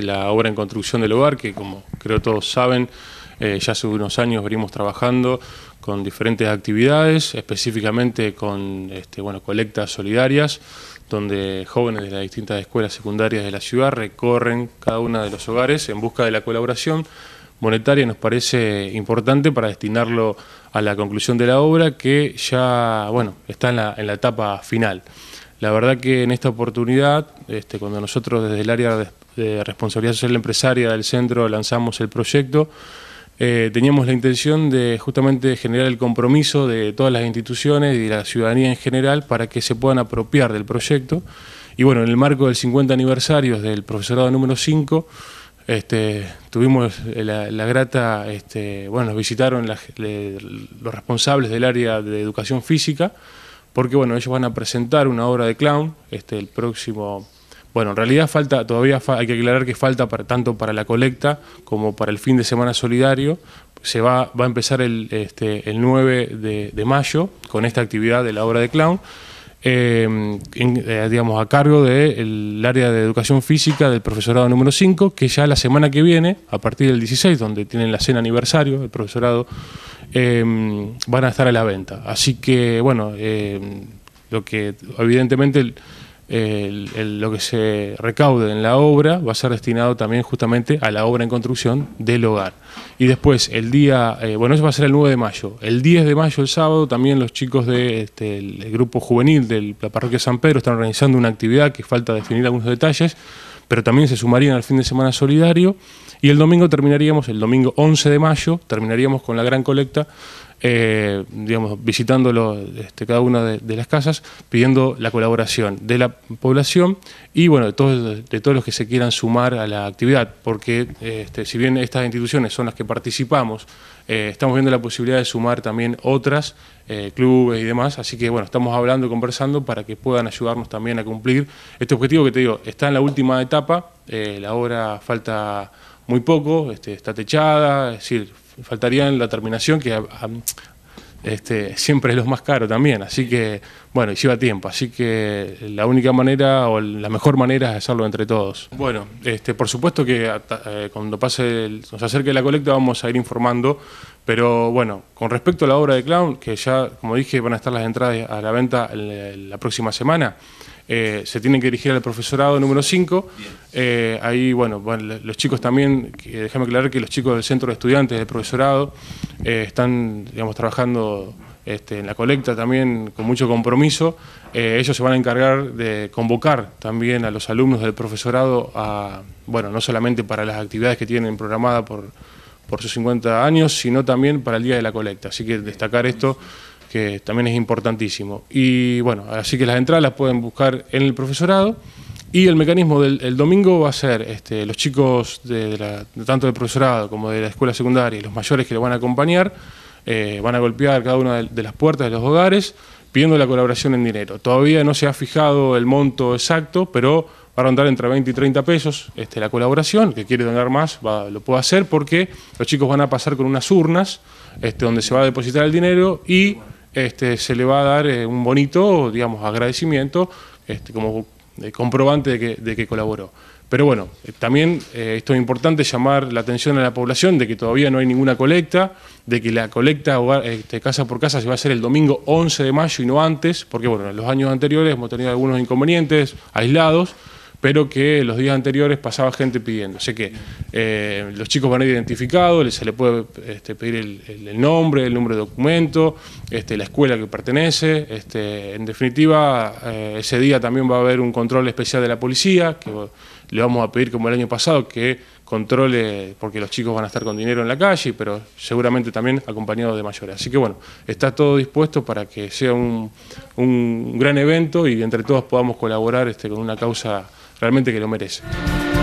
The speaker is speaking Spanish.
la obra en construcción del hogar, que como creo todos saben, eh, ya hace unos años venimos trabajando con diferentes actividades, específicamente con este, bueno, colectas solidarias, donde jóvenes de las distintas escuelas secundarias de la ciudad recorren cada uno de los hogares en busca de la colaboración monetaria nos parece importante para destinarlo a la conclusión de la obra que ya bueno está en la, en la etapa final. La verdad que en esta oportunidad, este, cuando nosotros desde el área de responsabilidad social empresaria del centro lanzamos el proyecto, eh, teníamos la intención de justamente generar el compromiso de todas las instituciones y de la ciudadanía en general para que se puedan apropiar del proyecto. Y bueno, en el marco del 50 aniversario del profesorado número 5, este, tuvimos la, grata, este, bueno, nos visitaron los responsables del área de educación física, porque bueno, ellos van a presentar una obra de clown este, el próximo... Bueno, en realidad falta, todavía hay que aclarar que falta para, tanto para la colecta como para el fin de semana solidario. Se va, va a empezar el, este, el 9 de, mayo con esta actividad de la obra de clown, eh, eh, digamos, a cargo del área de educación física del profesorado número 5, que ya la semana que viene, a partir del 16, donde tienen la cena aniversario, del profesorado Em, van a estar a la venta. Así que, bueno, em, lo que evidentemente lo que se recaude en la obra va a ser destinado también justamente a la obra en construcción del hogar. Y después, el día, eh, bueno, eso va a ser el 9 de mayo. El 10 de mayo, el sábado, también los chicos del de, este, el grupo juvenil de la parroquia San Pedro están organizando una actividad que falta definir algunos detalles, pero también se sumarían al fin de semana solidario. Y el domingo terminaríamos, el domingo 11 de mayo, terminaríamos con la gran colecta eh, digamos, visitando este, cada una de, las casas, pidiendo la colaboración de la población y bueno, de todos, de todos los que se quieran sumar a la actividad, porque este, si bien estas instituciones son las que participamos, eh, estamos viendo la posibilidad de sumar también otras, eh, clubes y demás, así que bueno, estamos hablando y conversando para que puedan ayudarnos también a cumplir este objetivo que te digo, está en la última etapa, la obra falta muy poco, este, está techada, es decir, faltaría en la terminación, que ah, ah, este, siempre es los más caro también. Así que, bueno, y lleva tiempo. Así que la única manera o la mejor manera es hacerlo entre todos. Bueno, este, por supuesto que ah, eh, cuando pase nos acerque la colecta vamos a ir informando. Pero bueno, con respecto a la obra de Clown, que ya, como dije, van a estar las entradas a la venta eh, la próxima semana. Eh, se tienen que dirigir al profesorado número 5. Eh, ahí, bueno, los chicos también, déjame aclarar que los chicos del centro de estudiantes, del profesorado, eh, están, digamos, trabajando este, en la colecta también con mucho compromiso. ellos se van a encargar de convocar también a los alumnos del profesorado a, bueno, no solamente para las actividades que tienen programadas por, por sus 50 años, sino también para el Día de la Colecta. Así que destacar esto que también es importantísimo. Y bueno, así que las entradas las pueden buscar en el profesorado. Y el mecanismo del domingo va a ser este, los chicos de, tanto del profesorado como de la escuela secundaria y los mayores que lo van a acompañar, eh, van a golpear cada una de, las puertas de los hogares pidiendo la colaboración en dinero. Todavía no se ha fijado el monto exacto, pero va a rondar entre 20 y 30 pesos este, la colaboración. que quiere donar más lo puede hacer porque los chicos van a pasar con unas urnas este, donde se va a depositar el dinero y este, se le va a dar eh, un bonito, digamos, agradecimiento este, como eh, comprobante de que, colaboró. Pero bueno, eh, también esto es importante llamar la atención a la población de que todavía no hay ninguna colecta, de que la colecta este, casa por casa se va a hacer el domingo 11 de mayo y no antes, porque bueno, en los años anteriores hemos tenido algunos inconvenientes aislados, pero que los días anteriores pasaba gente pidiendo. Sé que eh, los chicos van a ir identificados, se le puede este, pedir el, nombre, el número de documento, este, la escuela que pertenece. Este, en definitiva, eh, ese día también va a haber un control especial de la policía, le vamos a pedir como el año pasado que controle, porque los chicos van a estar con dinero en la calle, pero seguramente también acompañados de mayores. Así que bueno, está todo dispuesto para que sea un, gran evento y entre todos podamos colaborar este, con una causa realmente que lo merece.